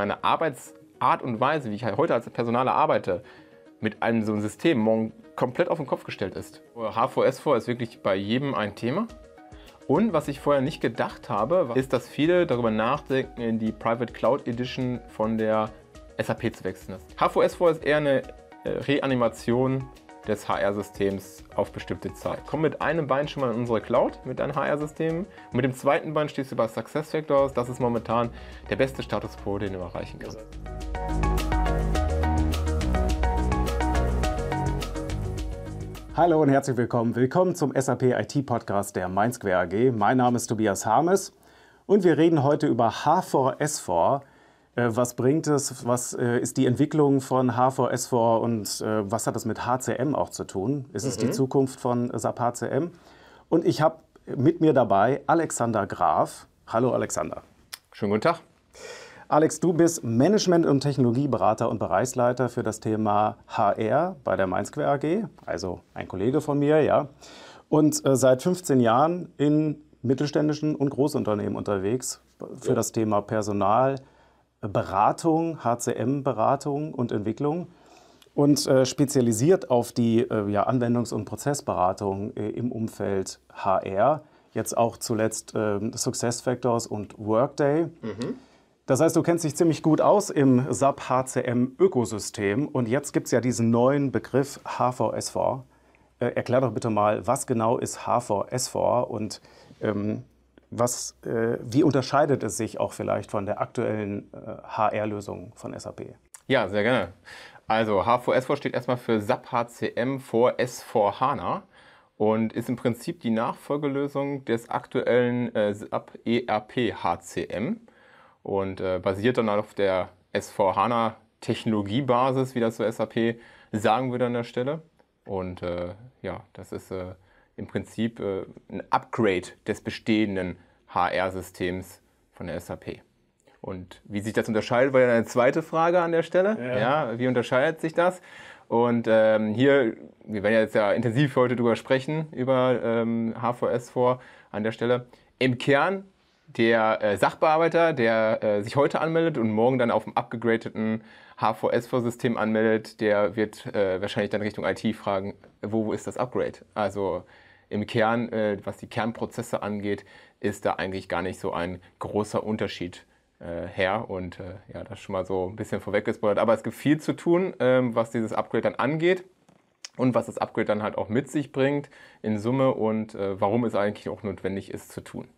meine Arbeitsart und Weise, wie ich halt heute als Personaler arbeite, mit einem so einem System morgen komplett auf den Kopf gestellt ist. hvs 4 ist wirklich bei jedem ein Thema. Und was ich vorher nicht gedacht habe, ist, dass viele darüber nachdenken, in die Private Cloud Edition von der SAP zu wechseln. hvs 4 ist eher eine äh, Reanimation des HR-Systems auf bestimmte Zeit. Komm mit einem Bein schon mal in unsere Cloud mit deinem HR-System. Mit dem zweiten Bein stehst du bei SuccessFactors. Das ist momentan der beste Status quo, den du erreichen kannst. Hallo und herzlich willkommen. Willkommen zum SAP IT Podcast der Mainsquare AG. Mein Name ist Tobias Harmes und wir reden heute über H4S4 äh, was bringt es, was äh, ist die Entwicklung von HV, SV und äh, was hat das mit HCM auch zu tun? Ist es die mhm. Zukunft von SAP HCM? Und ich habe mit mir dabei Alexander Graf. Hallo Alexander. Schönen guten Tag. Alex, du bist Management- und Technologieberater und Bereichsleiter für das Thema HR bei der Mainsquare AG, also ein Kollege von mir, ja. Und seit 15 Jahren in mittelständischen und Großunternehmen unterwegs für ja. das Thema Personal, Beratung, HCM-Beratung und Entwicklung und äh, spezialisiert auf die äh, Anwendungs- und Prozessberatung äh, im Umfeld HR. Jetzt auch zuletzt ähm, SuccessFactors und Workday. Mhm. Das heißt, du kennst dich ziemlich gut aus im SAP HCM-Ökosystem und jetzt gibt es ja diesen neuen Begriff HVSV. Erklär doch bitte mal, was genau ist HVSV und ähm, was, äh, wie unterscheidet es sich auch vielleicht von der aktuellen äh, HR-Lösung von SAP? Ja, sehr gerne. Also H4S4 steht erstmal für SAP HCM vor S4 HANA und ist im Prinzip die Nachfolgelösung des aktuellen äh, SAP ERP HCM und äh, basiert dann auf der S4 HANA Technologiebasis, wie das so SAP sagen würde an der Stelle. Und äh, ja, das ist äh, im Prinzip äh, ein Upgrade des bestehenden HR-Systems von der SAP. Und wie sich das unterscheidet, war ja eine zweite Frage an der Stelle. Ja, ja wie unterscheidet sich das? Und ähm, hier, wir werden jetzt ja intensiv heute darüber sprechen, über ähm, HVS vor an der Stelle. Im Kern der äh, Sachbearbeiter, der äh, sich heute anmeldet und morgen dann auf dem abgegradeten HVS-System anmeldet, der wird äh, wahrscheinlich dann Richtung IT fragen, wo ist das Upgrade? Also im Kern, äh, was die Kernprozesse angeht, ist da eigentlich gar nicht so ein großer Unterschied äh, her. Und äh, ja, das schon mal so ein bisschen vorweggespoilert. Aber es gibt viel zu tun, ähm, was dieses Upgrade dann angeht und was das Upgrade dann halt auch mit sich bringt in Summe und äh, warum es eigentlich auch notwendig ist zu tun.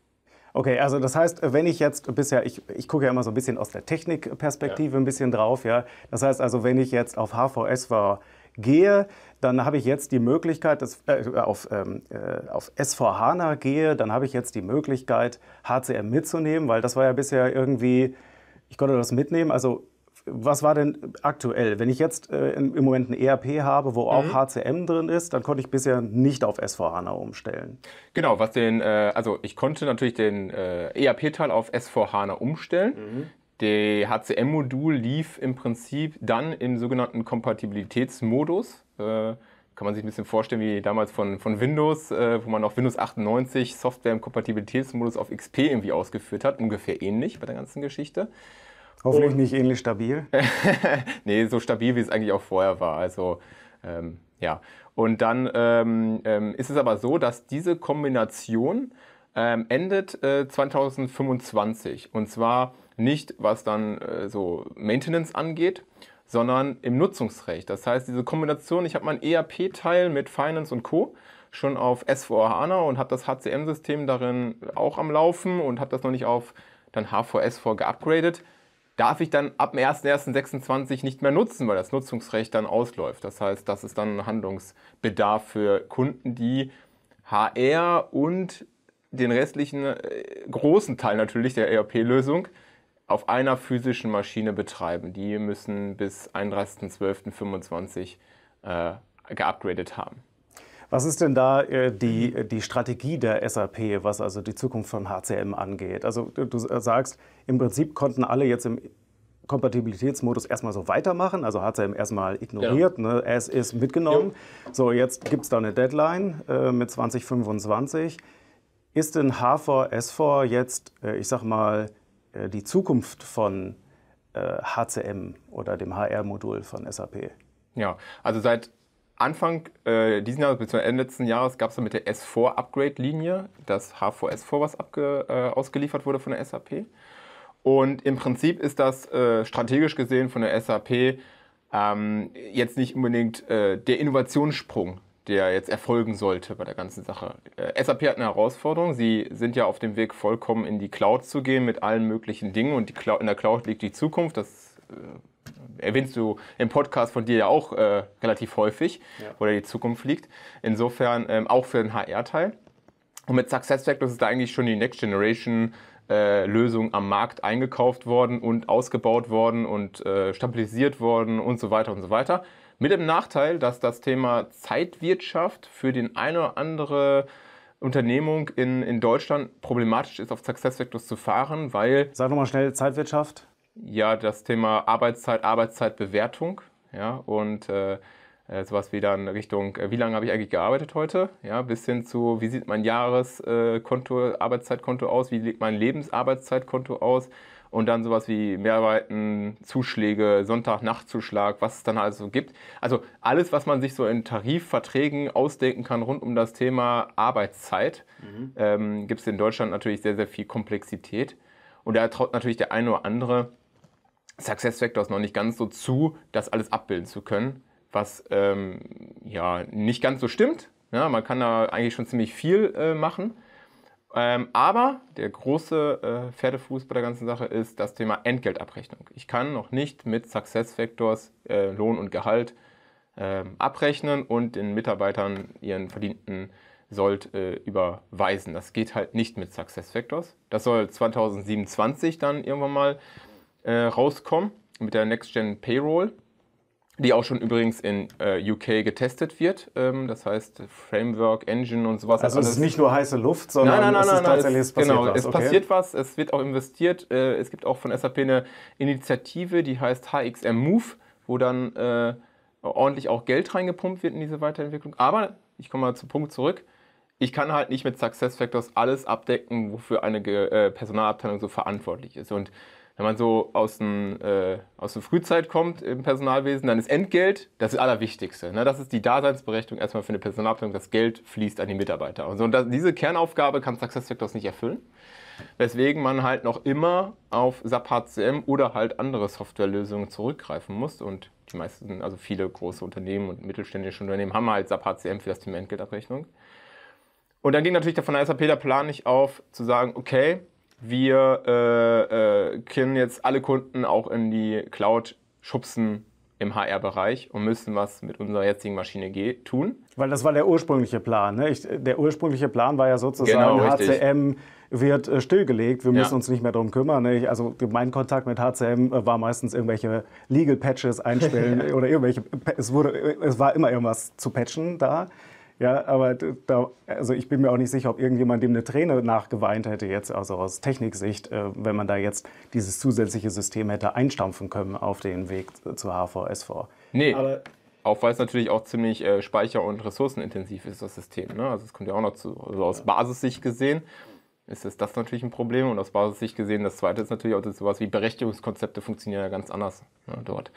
Okay, also das heißt, wenn ich jetzt bisher, ich, ich gucke ja immer so ein bisschen aus der Technikperspektive ja. ein bisschen drauf, ja. Das heißt also, wenn ich jetzt auf HVS war, gehe, dann habe ich jetzt die Möglichkeit, dass, äh, auf, ähm, äh, auf SV gehe, dann habe ich jetzt die Möglichkeit, HCM mitzunehmen, weil das war ja bisher irgendwie, ich konnte das mitnehmen. Also was war denn aktuell? Wenn ich jetzt äh, im Moment ein ERP habe, wo auch mhm. HCM drin ist, dann konnte ich bisher nicht auf S4HANA umstellen. Genau, was den, äh, also ich konnte natürlich den äh, ERP-Teil auf S4HANA umstellen. Mhm. Der HCM-Modul lief im Prinzip dann im sogenannten Kompatibilitätsmodus. Äh, kann man sich ein bisschen vorstellen wie damals von, von Windows, äh, wo man auf Windows 98 Software im Kompatibilitätsmodus auf XP irgendwie ausgeführt hat. Ungefähr ähnlich bei der ganzen Geschichte. Hoffentlich Und, nicht ähnlich stabil. nee, so stabil, wie es eigentlich auch vorher war. Also ähm, ja. Und dann ähm, ähm, ist es aber so, dass diese Kombination ähm, endet äh, 2025. Und zwar nicht was dann äh, so Maintenance angeht, sondern im Nutzungsrecht. Das heißt, diese Kombination, ich habe mein ERP-Teil mit Finance und Co. schon auf S4HANA und habe das HCM-System darin auch am Laufen und habe das noch nicht auf dann H4S4 geupgradet, darf ich dann ab dem 01.01.26 nicht mehr nutzen, weil das Nutzungsrecht dann ausläuft. Das heißt, das ist dann ein Handlungsbedarf für Kunden, die HR und den restlichen äh, großen Teil natürlich der ERP-Lösung auf einer physischen Maschine betreiben. Die müssen bis 31.12.25 äh, geupgradet haben. Was ist denn da äh, die, äh, die Strategie der SAP, was also die Zukunft von HCM angeht? Also du sagst, im Prinzip konnten alle jetzt im Kompatibilitätsmodus erstmal so weitermachen, also HCM erstmal ignoriert, ja. ne, as ist mitgenommen. Ja. So, jetzt gibt es da eine Deadline äh, mit 2025. Ist denn H4S4 jetzt, äh, ich sag mal, äh, die Zukunft von HCM äh, oder dem HR-Modul von SAP? Ja, also seit Anfang äh, diesen Jahres, bzw. Ende letzten Jahres, gab es mit der S4-Upgrade-Linie, das H4S4, was abge, äh, ausgeliefert wurde von der SAP. Und im Prinzip ist das äh, strategisch gesehen von der SAP ähm, jetzt nicht unbedingt äh, der Innovationssprung, der jetzt erfolgen sollte bei der ganzen Sache. Äh, SAP hat eine Herausforderung. Sie sind ja auf dem Weg, vollkommen in die Cloud zu gehen mit allen möglichen Dingen. Und Cloud, in der Cloud liegt die Zukunft. Das äh, erwähnst du im Podcast von dir ja auch äh, relativ häufig, ja. wo da die Zukunft liegt. Insofern ähm, auch für den HR-Teil. Und mit SuccessFactors ist da eigentlich schon die Next Generation äh, Lösung am Markt eingekauft worden und ausgebaut worden und äh, stabilisiert worden und so weiter und so weiter. Mit dem Nachteil, dass das Thema Zeitwirtschaft für den ein oder andere Unternehmung in, in Deutschland problematisch ist, auf SuccessFactors zu fahren, weil... Sag nochmal schnell, Zeitwirtschaft? Ja, das Thema Arbeitszeit, Arbeitszeitbewertung. Ja, und äh, äh sowas wie dann Richtung, äh, wie lange habe ich eigentlich gearbeitet heute? Ja, bis hin zu, wie sieht mein Jahreskonto, äh, Arbeitszeitkonto aus? Wie sieht mein Lebensarbeitszeitkonto aus? und dann sowas wie Mehrarbeiten, Zuschläge, Sonntag-Nachtzuschlag, was es dann also gibt. Also alles, was man sich so in Tarifverträgen ausdenken kann rund um das Thema Arbeitszeit, mhm. ähm, gibt es in Deutschland natürlich sehr, sehr viel Komplexität. Und da traut natürlich der eine oder andere Success Factors noch nicht ganz so zu, das alles abbilden zu können, was ähm, ja nicht ganz so stimmt. Ja, man kann da eigentlich schon ziemlich viel äh, machen. Ähm, aber der große äh, Pferdefuß bei der ganzen Sache ist das Thema Entgeltabrechnung. Ich kann noch nicht mit SuccessFactors äh, Lohn und Gehalt äh, abrechnen und den Mitarbeitern ihren verdienten Sold äh, überweisen. Das geht halt nicht mit SuccessFactors. Das soll 2027 dann irgendwann mal äh, rauskommen mit der Next Gen Payroll die auch schon übrigens in äh, UK getestet wird. Ähm, das heißt Framework, Engine und sowas. Also es ist nicht nur heiße Luft, sondern nein, nein, nein, es ist tatsächlich es, passiert genau, was. es okay. passiert was, es wird auch investiert. Äh, es gibt auch von SAP eine Initiative, die heißt HXM Move, wo dann äh, ordentlich auch Geld reingepumpt wird in diese Weiterentwicklung. Aber, ich komme mal zum Punkt zurück, ich kann halt nicht mit SuccessFactors alles abdecken, wofür eine Ge äh, Personalabteilung so verantwortlich ist. Und wenn man so aus, dem, äh, aus der Frühzeit kommt im Personalwesen, dann ist Entgelt das Allerwichtigste. Ne? Das ist die Daseinsberechtigung erstmal für eine Personalabteilung, das Geld fließt an die Mitarbeiter. Und, so, und das, diese Kernaufgabe kann SuccessFactors nicht erfüllen, weswegen man halt noch immer auf SAP HCM oder halt andere Softwarelösungen zurückgreifen muss. Und die meisten, also viele große Unternehmen und mittelständische Unternehmen haben halt SAP HCM für das Thema Entgeltabrechnung. Und dann ging natürlich von der SAP der Plan nicht auf, zu sagen, okay, wir äh, äh, können jetzt alle Kunden auch in die Cloud schubsen im HR-Bereich und müssen was mit unserer jetzigen Maschine tun. Weil das war der ursprüngliche Plan. Ne? Ich, der ursprüngliche Plan war ja sozusagen genau, HCM wird äh, stillgelegt, wir ja. müssen uns nicht mehr darum kümmern. Ne? Ich, also mein Kontakt mit HCM äh, war meistens irgendwelche Legal Patches einstellen oder irgendwelche, es, wurde, äh, es war immer irgendwas zu patchen da. Ja, aber da, also ich bin mir auch nicht sicher, ob irgendjemand dem eine Träne nachgeweint hätte jetzt, also aus Techniksicht, äh, wenn man da jetzt dieses zusätzliche System hätte einstampfen können auf den Weg zur HVSV. Nee. Aber auch weil es natürlich auch ziemlich äh, speicher- und ressourcenintensiv ist, das System. Ne? Also es kommt ja auch noch zu, also aus Basissicht gesehen ist es das natürlich ein Problem und aus Basissicht gesehen das zweite ist natürlich auch, dass sowas wie Berechtigungskonzepte funktionieren ja ganz anders ne? dort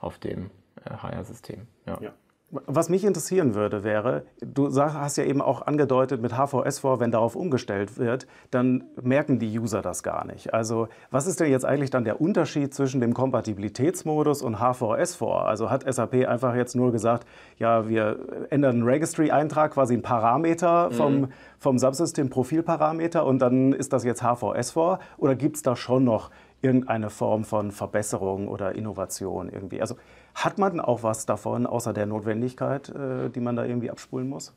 auf dem äh, HR-System. Ja. ja. Was mich interessieren würde, wäre, du hast ja eben auch angedeutet mit HVS4, wenn darauf umgestellt wird, dann merken die User das gar nicht. Also was ist denn jetzt eigentlich dann der Unterschied zwischen dem Kompatibilitätsmodus und HVS4? Also hat SAP einfach jetzt nur gesagt, ja, wir ändern einen Registry-Eintrag, quasi einen Parameter mhm. vom, mhm. vom Subsystem Profilparameter und dann ist das jetzt HVS4? Oder gibt es da schon noch irgendeine Form von Verbesserung oder Innovation irgendwie? Also hat man auch was davon, außer der Notwendigkeit, äh, die man da irgendwie abspulen muss?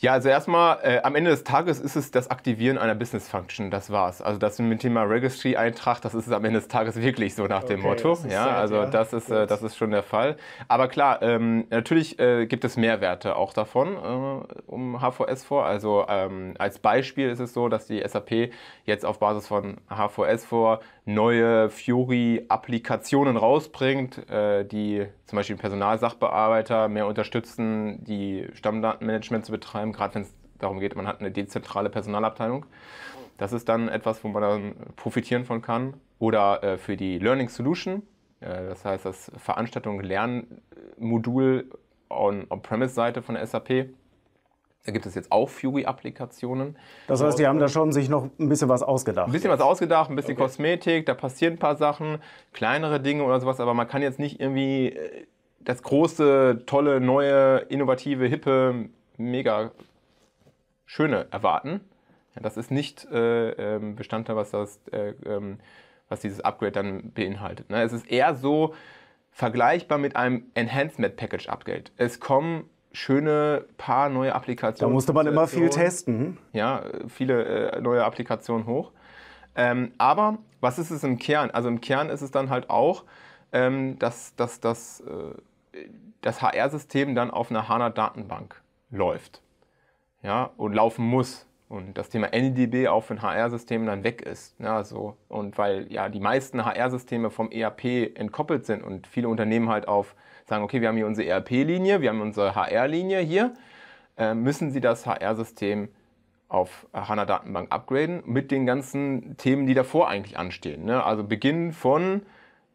Ja, also erstmal, äh, am Ende des Tages ist es das Aktivieren einer Business Function, das war's. Also das mit dem Thema Registry-Eintrag, das ist es am Ende des Tages wirklich so nach okay, dem Motto. Ja, sad, also ja. das ist, äh, das ist schon der Fall. Aber klar, ähm, natürlich äh, gibt es Mehrwerte auch davon äh, um HVS vor. Also ähm, als Beispiel ist es so, dass die SAP jetzt auf Basis von HVS vor neue fiori applikationen rausbringt, äh, die zum Beispiel Personalsachbearbeiter mehr unterstützen, die Stammdatenmanagement zu betreiben, gerade wenn es darum geht, man hat eine dezentrale Personalabteilung. Das ist dann etwas, wo man dann profitieren von kann. Oder äh, für die Learning Solution, äh, das heißt das Veranstaltung-Lernmodul on-premise-Seite von der SAP da gibt es jetzt auch fugi applikationen Das heißt, die haben da schon sich noch ein bisschen was ausgedacht. Ein bisschen was ausgedacht, ein bisschen okay. Kosmetik, da passieren ein paar Sachen, kleinere Dinge oder sowas, aber man kann jetzt nicht irgendwie äh, das große, tolle, neue, innovative, hippe, mega schöne erwarten. Das ist nicht äh, ähm, Bestandteil, was, das, äh, ähm, was dieses Upgrade dann beinhaltet. Ne? Es ist eher so vergleichbar mit einem Enhancement Package Upgrade. Es kommen schöne paar neue Applikationen. Da musste man immer viel testen. Ja, viele äh, neue Applikationen hoch. Ähm, aber was ist es im Kern? Also im Kern ist es dann halt auch, ähm, dass, dass, dass äh, das HR-System dann auf einer HANA-Datenbank läuft ja, und laufen muss. Und das Thema NDB auch für ein HR-System dann weg ist. Ja, ne, so. Und weil ja die meisten HR-Systeme vom ERP entkoppelt sind und viele Unternehmen halt auf sagen, okay, wir haben hier unsere ERP-Linie, wir haben unsere HR-Linie hier, äh, müssen Sie das HR-System auf HANA Datenbank upgraden mit den ganzen Themen, die davor eigentlich anstehen. Ne? Also Beginn von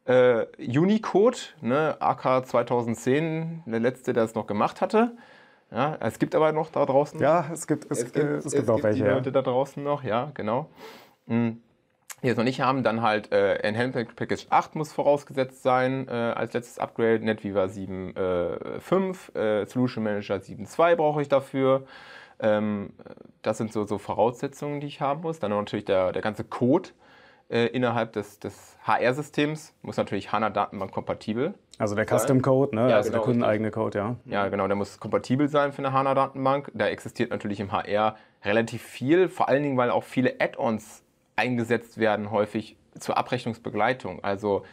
äh, Unicode, ne? AK 2010, der letzte, der es noch gemacht hatte. Ja, es gibt aber noch da draußen. Ja, es gibt, es, es gibt, äh, es gibt, es gibt auch welche. Die Leute ja. da draußen noch, ja, genau. Mhm die es noch nicht haben, dann halt äh, Enhancement Package 8 muss vorausgesetzt sein äh, als letztes Upgrade, NetViva 7.5, äh, äh, Solution Manager 7.2 brauche ich dafür. Ähm, das sind so, so Voraussetzungen, die ich haben muss. Dann natürlich der, der ganze Code äh, innerhalb des, des HR-Systems muss natürlich HANA-Datenbank kompatibel also der Custom-Code, ne? Ja, also genau, der kundeneigene Code, ja. Ja, genau, der muss kompatibel sein für eine HANA-Datenbank. Da existiert natürlich im HR relativ viel, vor allen Dingen, weil auch viele Add-ons eingesetzt werden, häufig zur Abrechnungsbegleitung. Also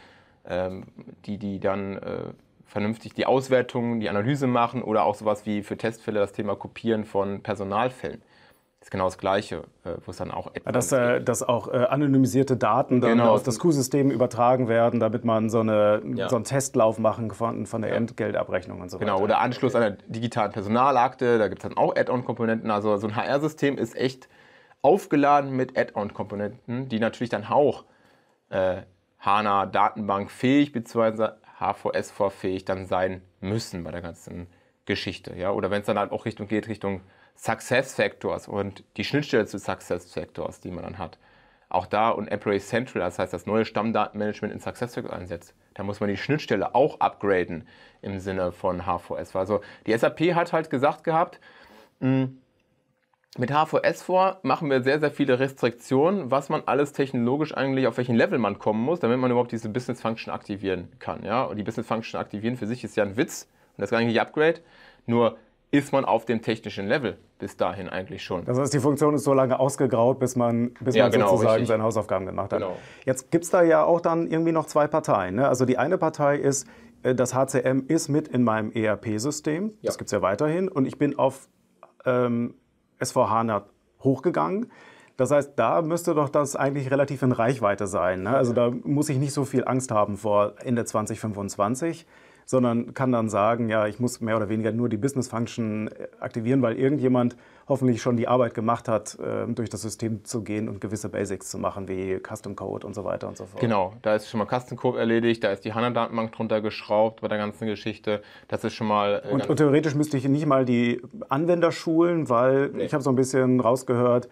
ähm, die, die dann äh, vernünftig die Auswertung, die Analyse machen oder auch sowas wie für Testfälle das Thema Kopieren von Personalfällen. Das ist genau das Gleiche, äh, wo es dann auch etwas. Dass, äh, dass auch äh, anonymisierte Daten dann genau. aus das Q-System übertragen werden, damit man so, eine, ja. so einen Testlauf machen von, von der ja. Entgeltabrechnung und so genau. weiter. Genau, oder Anschluss an der digitalen Personalakte, da gibt es dann auch Add-on-Komponenten. Also so ein HR-System ist echt aufgeladen mit Add-on-Komponenten, die natürlich dann auch äh, HANA Datenbank fähig bzw. HVS fähig dann sein müssen bei der ganzen Geschichte. Ja? Oder wenn es dann halt auch Richtung geht, Richtung Success Factors und die Schnittstelle zu Success Factors, die man dann hat. Auch da und Employee Central, das heißt das neue Stammdatenmanagement in Success Factors einsetzt. Da muss man die Schnittstelle auch upgraden im Sinne von HVS. Also die SAP hat halt gesagt gehabt, mh, hm, mit HVS vor machen wir sehr, sehr viele Restriktionen, was man alles technologisch eigentlich, auf welchen Level man kommen muss, damit man überhaupt diese Business Function aktivieren kann. Ja? Und die Business Function aktivieren für sich ist ja ein Witz und das ist eigentlich Upgrade. Nur ist man auf dem technischen Level bis dahin eigentlich schon. Das heißt, die Funktion ist so lange ausgegraut, bis man, bis ja, man genau, sozusagen richtig. seine Hausaufgaben gemacht hat. Genau. Jetzt gibt es da ja auch dann irgendwie noch zwei Parteien. Ne? Also die eine Partei ist, äh, das HCM ist mit in meinem ERP-System. Ja. Das gibt es ja weiterhin. Und ich bin auf ähm, SVH 4 hochgegangen. Das heißt, da müsste doch das eigentlich relativ in Reichweite sein. Ne? Also da muss ich nicht so viel Angst haben vor Ende 2025, sondern kann dann sagen, ja, ich muss mehr oder weniger nur die Business Function aktivieren, weil irgendjemand hoffentlich schon die Arbeit gemacht hat, ähm, durch das System zu gehen und gewisse Basics zu machen, wie Custom Code und so weiter und so fort. Genau, da ist schon mal Custom Code erledigt, da ist die HANA-Datenbank drunter geschraubt bei der ganzen Geschichte. Das ist schon mal. Äh, und, und, theoretisch müsste ich nicht mal die Anwender schulen, weil nee. ich habe so ein bisschen rausgehört,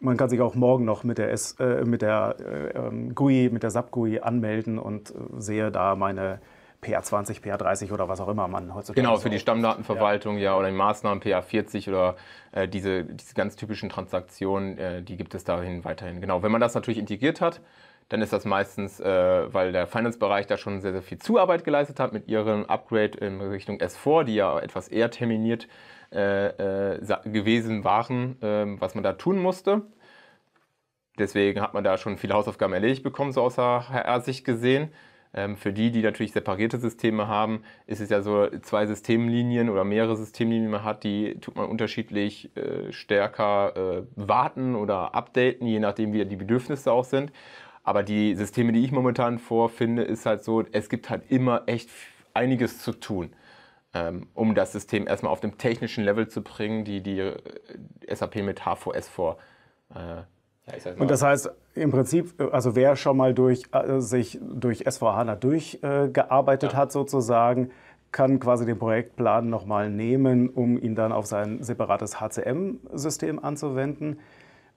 man kann sich auch morgen noch mit der, S, äh, mit der äh, ähm, GUI, mit der SAP-GUI anmelden und äh, sehe da meine PA20, PA30 oder was auch immer man heutzutage. Genau, für die Stammdatenverwaltung ja, ja oder die Maßnahmen PA40 oder äh, diese, diese ganz typischen Transaktionen, äh, die gibt es dahin weiterhin. Genau, wenn man das natürlich integriert hat, dann ist das meistens, äh, weil der Finance-Bereich da schon sehr, sehr viel Zuarbeit geleistet hat mit ihrem Upgrade in Richtung S4, die ja etwas eher terminiert äh, äh, gewesen waren, ähm, was man da tun musste. Deswegen hat man da schon viele Hausaufgaben erledigt bekommen, so aus HR-Sicht gesehen. Ähm, für die, die natürlich separierte Systeme haben, ist es ja so, zwei Systemlinien oder mehrere Systemlinien die man hat, die tut man unterschiedlich äh, stärker äh, warten oder updaten, je nachdem, wie die Bedürfnisse auch sind. Aber die Systeme, die ich momentan vorfinde, ist halt so, es gibt halt immer echt einiges zu tun, ähm, um das System erstmal auf dem technischen Level zu bringen, die die äh, SAP mit HVS vor äh, ja, und das heißt, im Prinzip, also wer schon mal durch, äh, sich durch SVHANA durchgearbeitet äh, ja. hat sozusagen, kann quasi den Projektplan nochmal nehmen, um ihn dann auf sein separates HCM-System anzuwenden.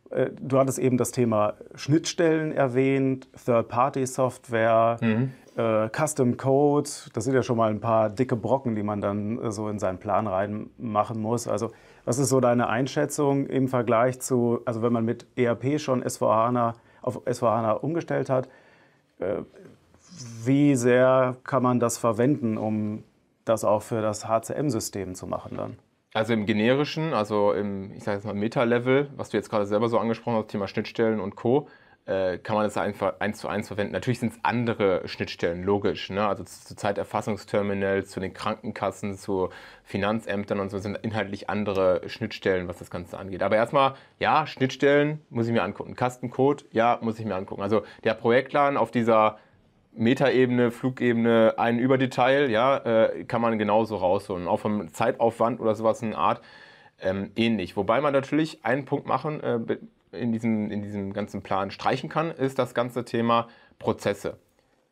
Äh, du hattest eben das Thema Schnittstellen erwähnt, Third-Party-Software, mhm. Äh, Custom Code. Das sind ja schon mal ein paar dicke Brocken, die man dann äh, so in seinen Plan reinmachen muss. Also was ist so deine Einschätzung im Vergleich zu, also wenn man mit ERP schon SVHANA auf SVHANA umgestellt hat, äh, wie sehr kann man das verwenden, um das auch für das HCM-System zu machen dann? Also im generischen, also im, ich sage jetzt mal Meta-Level, was du jetzt gerade selber so angesprochen hast, Thema Schnittstellen und Co., äh, kann man das einfach eins zu eins verwenden. Natürlich sind es andere Schnittstellen, logisch. Ne? Also zu Zeiterfassungsterminals, zu den Krankenkassen, zu Finanzämtern und so sind inhaltlich andere Schnittstellen, was das Ganze angeht. Aber erstmal, ja, Schnittstellen muss ich mir angucken. Kastencode, ja, muss ich mir angucken. Also der Projektplan auf dieser Metaebene, Flugebene, ein Überdetail, ja, äh, kann man genauso rausholen. Auch vom Zeitaufwand oder sowas in Art ähm, ähnlich. Wobei man natürlich einen Punkt machen, äh, in diesem, in diesem ganzen Plan streichen kann, ist das ganze Thema Prozesse.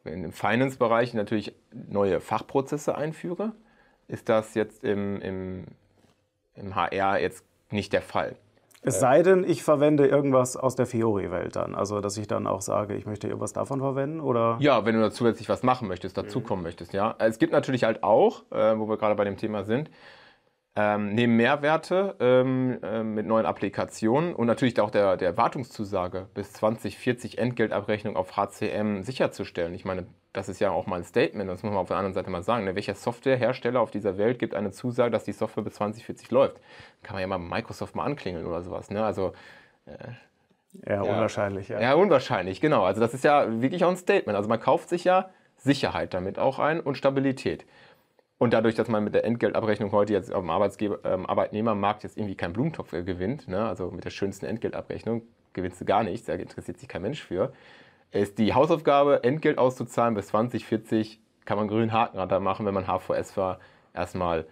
Wenn ich im Finance-Bereich natürlich neue Fachprozesse einführe, ist das jetzt im, im, im HR jetzt nicht der Fall. Es sei denn, ich verwende irgendwas aus der Fiori-Welt dann. Also, dass ich dann auch sage, ich möchte irgendwas davon verwenden oder? Ja, wenn du da zusätzlich was machen möchtest, dazukommen mhm. möchtest, ja. Es gibt natürlich halt auch, äh, wo wir gerade bei dem Thema sind, ähm, neben Mehrwerte ähm, äh, mit neuen Applikationen und natürlich auch der, der Wartungszusage bis 2040 Entgeltabrechnung auf HCM sicherzustellen. Ich meine, das ist ja auch mal ein Statement, das muss man auf der anderen Seite mal sagen. Ne? Welcher Softwarehersteller auf dieser Welt gibt eine Zusage, dass die Software bis 2040 läuft? Kann man ja mal Microsoft mal anklingeln oder sowas. Ne? Also. Äh, ja, unwahrscheinlich, ja. Ja, unwahrscheinlich, genau. Also, das ist ja wirklich auch ein Statement. Also, man kauft sich ja Sicherheit damit auch ein und Stabilität. Und dadurch, dass man mit der Entgeltabrechnung heute jetzt auf dem Arbeitsgeber, ähm, Arbeitnehmermarkt jetzt irgendwie keinen Blumentopf äh, gewinnt, ne? also mit der schönsten Entgeltabrechnung gewinnst du gar nichts, da interessiert sich kein Mensch für, ist die Hausaufgabe, Entgelt auszuzahlen bis 2040, kann man einen grünen Haken da machen, wenn man HVS war, erstmal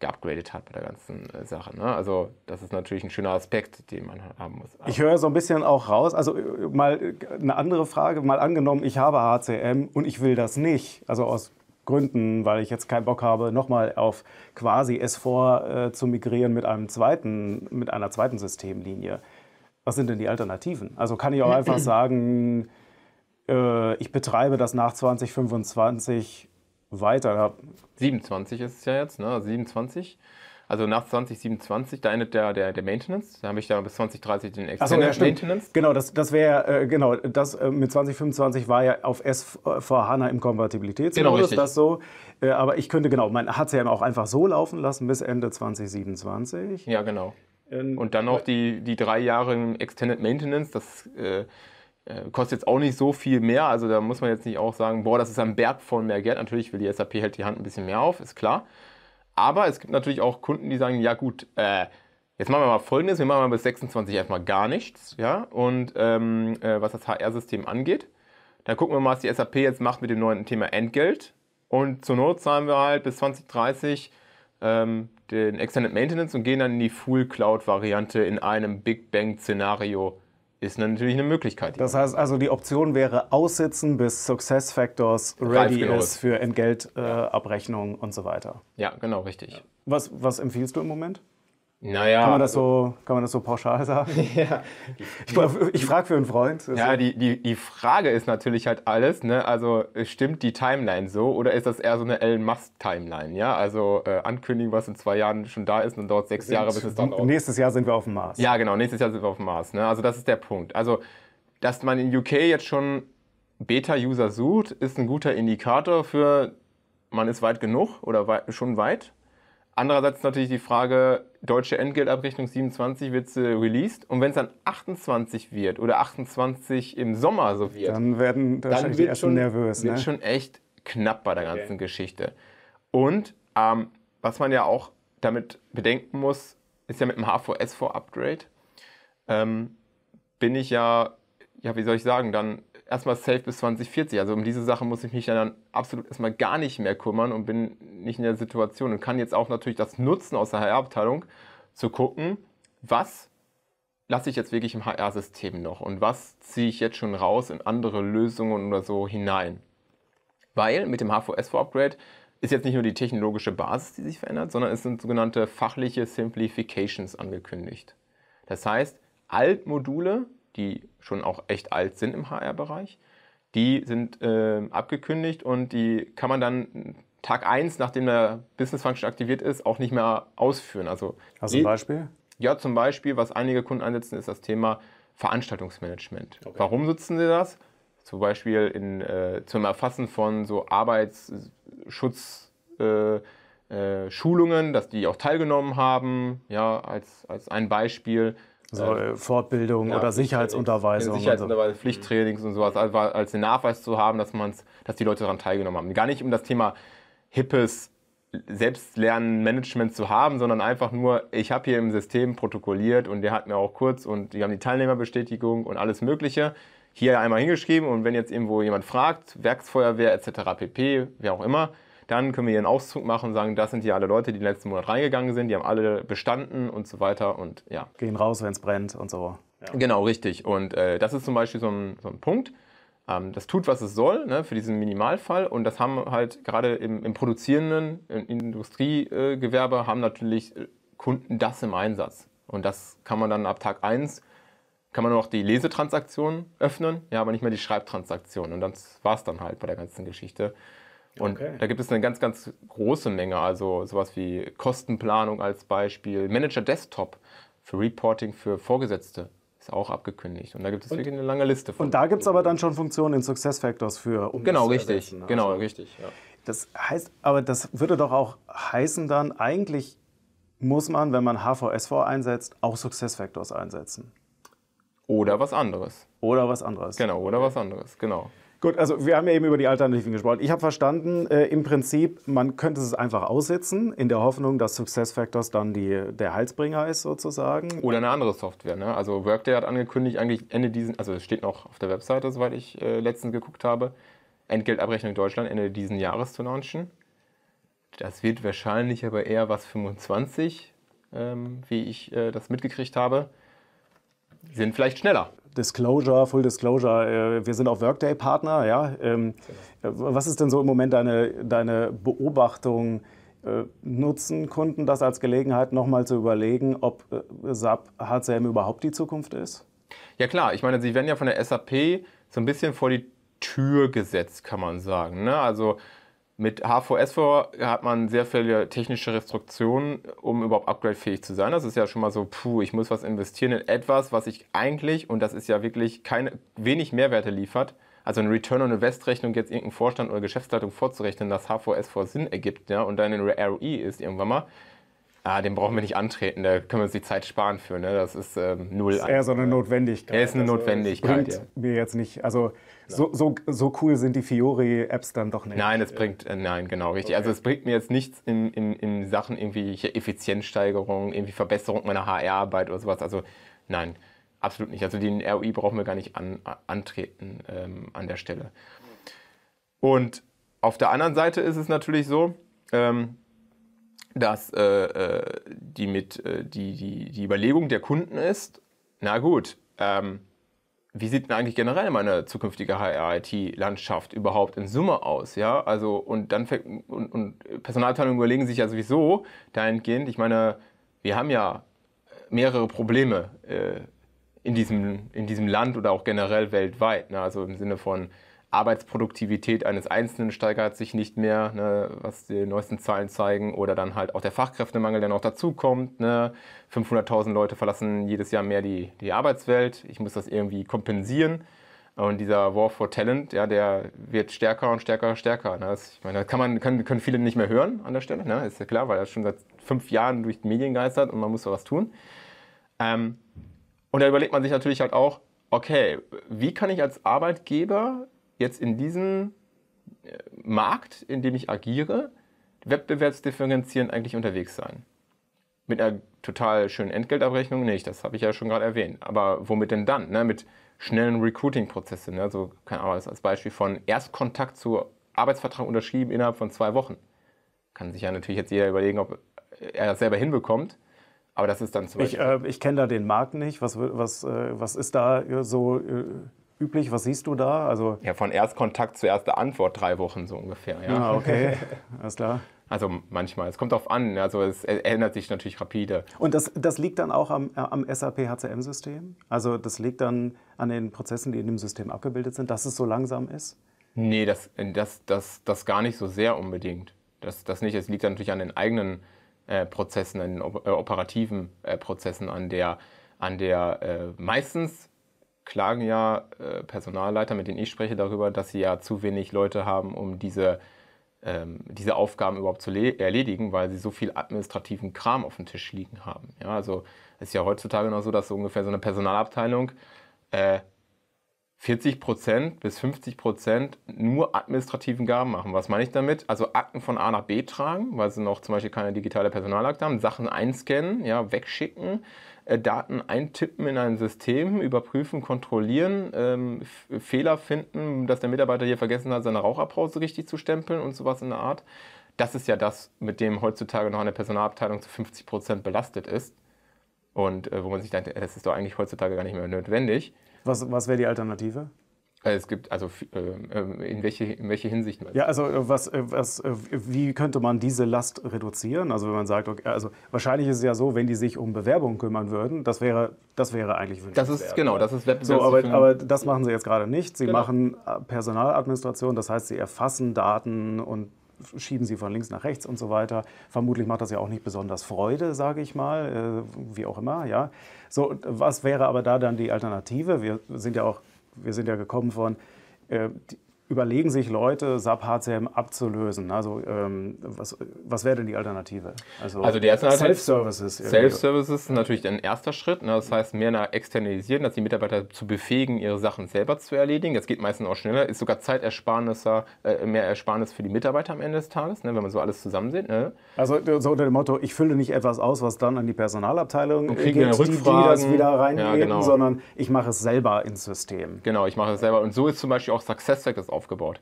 geupgradet hat bei der ganzen äh, Sache. Ne? Also das ist natürlich ein schöner Aspekt, den man haben muss. Aber ich höre so ein bisschen auch raus, also äh, mal äh, eine andere Frage, mal angenommen, ich habe HCM und ich will das nicht, also aus Gründen, weil ich jetzt keinen Bock habe, nochmal auf quasi S4 äh, zu migrieren mit, einem zweiten, mit einer zweiten Systemlinie. Was sind denn die Alternativen? Also kann ich auch einfach sagen, äh, ich betreibe das nach 2025 weiter. 27 ist es ja jetzt, ne? 27. Also nach 2027, da endet der, der, der Maintenance. Da habe ich ja bis 2030 den Extended so, ja, Maintenance. Genau, das, das wäre äh, genau, das äh, mit 2025 war ja auf S4 äh, HANA im Kompatibilitätsmodus genau, richtig. das so. Äh, aber ich könnte genau mein HCM auch einfach so laufen lassen bis Ende 2027. Ja, genau. Ähm, Und dann noch äh, die, die drei Jahre im Extended Maintenance, das äh, kostet jetzt auch nicht so viel mehr. Also da muss man jetzt nicht auch sagen, boah, das ist ein Berg von mehr Geld. Natürlich will die SAP hält die Hand ein bisschen mehr auf, ist klar. Aber es gibt natürlich auch Kunden, die sagen, ja gut, äh, jetzt machen wir mal Folgendes, wir machen mal bis 26 erstmal gar nichts, ja, und ähm, äh, was das HR-System angeht. Dann gucken wir mal, was die SAP jetzt macht mit dem neuen Thema Entgelt. Und zur Not zahlen wir halt bis 2030 ähm, den Extended Maintenance und gehen dann in die Full Cloud-Variante in einem Big Bang-Szenario ist natürlich eine Möglichkeit. Das heißt also, die Option wäre aussitzen, bis Success Factors ready ist für Entgeltabrechnung äh, und so weiter. Ja, genau, richtig. Was, was empfiehlst du im Moment? Naja. Kann man das also so, kann man das so pauschal sagen? ja. Ich, ich frage für einen Freund. Also. Ja, die, die, die Frage ist natürlich halt alles, ne? Also stimmt die Timeline so oder ist das eher so eine Elon Musk-Timeline? Ja, also äh, ankündigen, was in zwei Jahren schon da ist und dauert sechs Jahre, bis es dann auch. Nächstes Jahr sind wir auf dem Mars. Ja, genau, nächstes Jahr sind wir auf dem Mars. Ne? Also das ist der Punkt. Also, dass man in UK jetzt schon Beta-User sucht, ist ein guter Indikator für, man ist weit genug oder wei schon weit Andererseits natürlich die Frage, deutsche Entgeltabrechnung 27 wird sie released und wenn es dann 28 wird oder 28 im Sommer so wird, dann werden dann wird die ersten schon, nervös. Wird ne? schon echt knapp bei der okay. ganzen Geschichte. Und ähm, was man ja auch damit bedenken muss, ist ja mit dem HVS4 Upgrade ähm, bin ich ja, ja wie soll ich sagen, dann erstmal safe bis 2040. Also um diese Sache muss ich mich dann absolut erstmal gar nicht mehr kümmern und bin nicht in der Situation und kann jetzt auch natürlich das nutzen aus der HR-Abteilung zu gucken, was lasse ich jetzt wirklich im HR-System noch und was ziehe ich jetzt schon raus in andere Lösungen oder so hinein. Weil mit dem HVS4-Upgrade ist jetzt nicht nur die technologische Basis, die sich verändert, sondern es sind sogenannte fachliche Simplifications angekündigt. Das heißt, Altmodule, die schon auch echt alt sind im HR-Bereich, die sind äh, abgekündigt und die kann man dann Tag 1, nachdem der Business Function aktiviert ist, auch nicht mehr ausführen. Also, Hast ein Beispiel? Ja, zum Beispiel, was einige Kunden einsetzen, ist das Thema Veranstaltungsmanagement. Okay. Warum nutzen sie das? Zum Beispiel in, äh, zum Erfassen von so Arbeitsschutzschulungen, äh, äh, dass die auch teilgenommen haben, ja, als, als ein Beispiel. So, äh, äh, Fortbildung ja, oder Sicherheitsunterweisung. Äh, Sicherheitsunterweisung, so. Pflichttrainings und sowas, also als den Nachweis zu haben, dass, man's, dass die Leute daran teilgenommen haben. Gar nicht um das Thema hippes Selbstlernmanagement zu haben, sondern einfach nur, ich habe hier im System protokolliert und der hat mir auch kurz und die haben die Teilnehmerbestätigung und alles Mögliche hier einmal hingeschrieben und wenn jetzt irgendwo jemand fragt, Werksfeuerwehr etc. pp, wer auch immer, dann können wir hier einen Auszug machen und sagen, das sind hier alle Leute, die den letzten Monat reingegangen sind, die haben alle bestanden und so weiter und ja. Gehen raus, wenn es brennt und so. Ja. Genau, richtig. Und äh, das ist zum Beispiel so ein, so ein Punkt. Ähm, das tut, was es soll ne, für diesen Minimalfall und das haben halt gerade im, im produzierenden im Industriegewerbe äh, haben natürlich äh, Kunden das im Einsatz. Und das kann man dann ab Tag 1 kann man noch die Lesetransaktion öffnen, ja, aber nicht mehr die Schreibtransaktion. Und das war es dann halt bei der ganzen Geschichte. Und okay. da gibt es eine ganz, ganz große Menge. Also sowas wie Kostenplanung als Beispiel, Manager Desktop für Reporting für Vorgesetzte ist auch abgekündigt. Und da gibt es und, wirklich eine lange Liste von. Und da gibt es aber dann schon Funktionen in SuccessFactors für. Um genau, richtig. Ersetzen. Ne? Genau, also richtig. Ja. Das heißt, aber das würde doch auch heißen dann, eigentlich muss man, wenn man HVSV einsetzt, auch SuccessFactors einsetzen. Oder was anderes. Oder was anderes. Genau, oder okay. was anderes, genau. Gut, also wir haben ja eben über die Alternativen gesprochen. Ich habe verstanden, äh, im Prinzip, man könnte es einfach aussetzen, in der Hoffnung, dass SuccessFactors dann die, der Heilsbringer ist sozusagen. Oder eine andere Software. Ne? Also Workday hat angekündigt, eigentlich Ende diesen, also es steht noch auf der Webseite, soweit ich äh, letztens geguckt habe, Entgeltabrechnung Deutschland Ende diesen Jahres zu launchen. Das wird wahrscheinlich aber eher was 25, ähm, wie ich äh, das mitgekriegt habe. Sind vielleicht schneller. Disclosure, Full Disclosure, äh, wir sind auch Workday-Partner. Ja? Ähm, was ist denn so im Moment deine, deine Beobachtung? Äh, nutzen Kunden das als Gelegenheit, nochmal zu überlegen, ob äh, SAP HCM überhaupt die Zukunft ist? Ja klar, ich meine, sie werden ja von der SAP so ein bisschen vor die Tür gesetzt, kann man sagen. Ne? Also mit HVS4 hat man sehr viele technische Restriktionen, um überhaupt upgradefähig zu sein. Das ist ja schon mal so, puh, ich muss was investieren in etwas, was ich eigentlich, und das ist ja wirklich keine, wenig Mehrwerte liefert, also eine Return on Invest Rechnung jetzt irgendeinem Vorstand oder Geschäftsleitung vorzurechnen, dass HVS4 Sinn ergibt, ja, und dann eine ROI ist irgendwann mal. Ah, den brauchen wir nicht antreten, da können wir uns die Zeit sparen für, ne? Das ist ähm, null. Das ist eher so eine Notwendigkeit. Er ist eine also Notwendigkeit. Das bringt ja. mir jetzt nicht, also so, so, so cool sind die Fiori-Apps dann doch nicht. Nein, es bringt, äh, nein, genau, richtig. Also okay. Also es bringt mir jetzt nichts in, in, in Sachen irgendwie Effizienzsteigerung, irgendwie Verbesserung meiner HR-Arbeit oder sowas. Also nein, absolut nicht. Also den ROI brauchen wir gar nicht an, antreten ähm, an der Stelle. Und auf der anderen Seite ist es natürlich so, ähm, dass äh, äh die, mit, äh, die, die, die Überlegung der Kunden ist, na gut, ähm, wie sieht denn eigentlich generell meine zukünftige HR-IT-Landschaft überhaupt in Summe aus? Ja, also und dann und, und Personalabteilungen überlegen sich ja sowieso dahingehend. Ich meine, wir haben ja mehrere Probleme äh, in diesem, in diesem Land oder auch generell weltweit. Ne? Also im Sinne von Arbeitsproduktivität eines Einzelnen steigert sich nicht mehr, ne? was die neuesten Zahlen zeigen, oder dann halt auch der Fachkräftemangel, der noch dazukommt. Ne? 500.000 Leute verlassen jedes Jahr mehr die, die Arbeitswelt. Ich muss das irgendwie kompensieren. Und dieser War for Talent, ja, der wird stärker und stärker und stärker. Ne? Das, ich meine, das kann man, können, können viele nicht mehr hören an der Stelle, ne? ist ja klar, weil er schon seit fünf Jahren durch die Medien geistert und man muss da was tun. Ähm, und da überlegt man sich natürlich halt auch, okay, wie kann ich als Arbeitgeber jetzt in diesem äh, Markt, in dem ich agiere, wettbewerbsdifferenzierend eigentlich unterwegs sein? Mit einer total schönen Entgeltabrechnung nicht, das habe ich ja schon gerade erwähnt. Aber womit denn dann? Ne? Mit schnellen Recruiting-Prozessen, ne? so kann aber als Beispiel von Erstkontakt zu Arbeitsvertrag unterschrieben innerhalb von zwei Wochen. Kann sich ja natürlich jetzt jeder überlegen, ob er das selber hinbekommt. Aber das ist dann zum Beispiel. Ich, äh, ich kenne da den Markt nicht. Was, was, äh, was ist da äh, so äh, üblich? Was siehst du da? Also ja, von Erstkontakt zu erster Antwort drei Wochen so ungefähr. Ja, ah, okay, alles klar. Also manchmal. Es kommt darauf an. Ne? Also es ändert sich natürlich rapide. Und das, das liegt dann auch am, äh, am SAP-HCM-System? Also das liegt dann an den Prozessen, die in dem System abgebildet sind, dass es so langsam ist? Nee, das, das, das, das gar nicht so sehr unbedingt. Das, das nicht. Es liegt dann natürlich an den eigenen äh, Prozessen, an den äh, operativen äh, Prozessen, an der, an der äh, meistens klagen ja Personalleiter, mit denen ich spreche, darüber, dass sie ja zu wenig Leute haben, um diese, ähm, diese Aufgaben überhaupt zu erledigen, weil sie so viel administrativen Kram auf dem Tisch liegen haben. Ja, also ist ja heutzutage noch so, dass so ungefähr so eine Personalabteilung 40 Prozent bis 50 Prozent nur administrativen Gaben machen. Was meine ich damit? Also Akten von A nach B tragen, weil sie noch zum Beispiel keine digitale Personalakte haben, Sachen einscannen, ja, wegschicken, äh, Daten eintippen in ein System, überprüfen, kontrollieren, ähm, Fehler finden, dass der Mitarbeiter hier vergessen hat, seine Raucherpause richtig zu stempeln und sowas in der Art. Das ist ja das, mit dem heutzutage noch eine Personalabteilung zu 50 Prozent belastet ist. Und äh, wo man sich denkt, das ist doch eigentlich heutzutage gar nicht mehr notwendig. Was, was wäre die Alternative? Äh, es gibt also äh, äh, in welche, in welche Hinsicht? Ja, also was, was, wie könnte man diese Last reduzieren? Also wenn man sagt, okay, also wahrscheinlich ist es ja so, wenn die sich um Bewerbungen kümmern würden, das wäre, das wäre eigentlich wünschenswert. Das ist genau, das ist Web So, aber, aber das machen sie jetzt gerade nicht. Sie genau. machen Personaladministration, das heißt, sie erfassen Daten und schieben sie von links nach rechts und so weiter. Vermutlich macht das ja auch nicht besonders Freude, sage ich mal, äh, wie auch immer, ja. So, was wäre aber da dann die Alternative? Wir sind ja auch, wir sind ja gekommen von, äh, überlegen sich Leute, SAP HCM abzulösen? Also ähm, was, was wäre denn die Alternative? Also, also die erste Self-Services. Self-Services ist natürlich ein erster Schritt. Ne? Das heißt, mehr nach externalisieren, dass die Mitarbeiter zu befähigen, ihre Sachen selber zu erledigen. Das geht meistens auch schneller, ist sogar Zeitersparnis, äh, mehr Ersparnis für die Mitarbeiter am Ende des Tages, ne? wenn man so alles zusammen sieht. Ne? Also äh, so unter dem Motto, ich fülle nicht etwas aus, was dann an die Personalabteilung Und äh, geht, die, die das wieder reingeben, ja, genau. sondern ich mache es selber ins System. Genau, ich mache es selber. Und so ist zum Beispiel auch SuccessFactors auf aufgebaut.